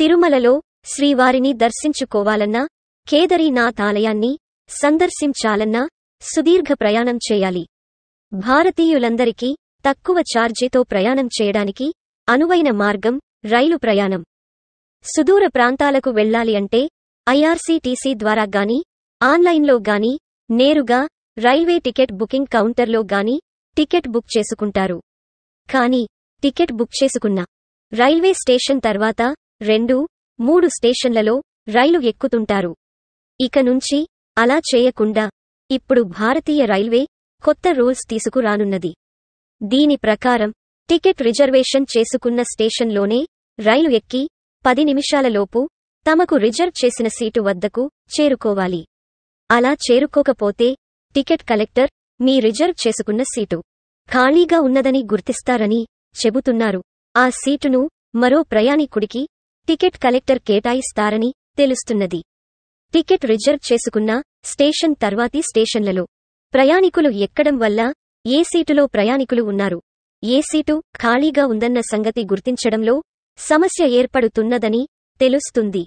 తిరుమలలో శ్రీవారిని దర్శించుకోవాలన్నా కేదరీనాథ్ ఆలయాన్ని సందర్శించాలన్నా సుదీర్ఘ ప్రయాణం చేయాలి భారతీయులందరికీ తక్కువ ఛార్జీతో ప్రయాణం చేయడానికి అనువైన మార్గం రైలు ప్రయాణం సుదూర ప్రాంతాలకు వెళ్లాలి అంటే ఐఆర్సీటీసీ ద్వారా గాని ఆన్లైన్లో గాని నేరుగా రైల్వే టికెట్ బుకింగ్ కౌంటర్లో గాని టికెట్ బుక్ చేసుకుంటారు కాని టికెట్ బుక్ చేసుకున్న రైల్వే స్టేషన్ తర్వాత రెండు మూడు స్టేషన్లలో రైలు ఎక్కుతుంటారు ఇక నుంచి అలా చేయకుండా ఇప్పుడు భారతీయ రైల్వే కొత్త రూల్స్ తీసుకురానున్నది దీని ప్రకారం టికెట్ రిజర్వేషన్ చేసుకున్న స్టేషన్లోనే రైలు ఎక్కి పది నిమిషాలలోపు తమకు రిజర్వ్ చేసిన సీటు వద్దకు చేరుకోవాలి అలా చేరుకోకపోతే టికెట్ కలెక్టర్ మీ రిజర్వ్ చేసుకున్న సీటు ఖాళీగా ఉన్నదని గుర్తిస్తారని చెబుతున్నారు ఆ సీటును మరో ప్రయాణికుడికి టికెట్ కలెక్టర్ కేటాయిస్తారని తెలుస్తున్నది టికెట్ రిజర్వ్ చేసుకున్న స్టేషన్ తర్వాతి స్టేషన్లలో ప్రయాణికులు ఎక్కడం వల్ల ఏ సీటులో ప్రయాణికులు ఉన్నారు ఏ సీటు ఖాళీగా ఉందన్న సంగతి గుర్తించడంలో సమస్య ఏర్పడుతున్నదని తెలుస్తుంది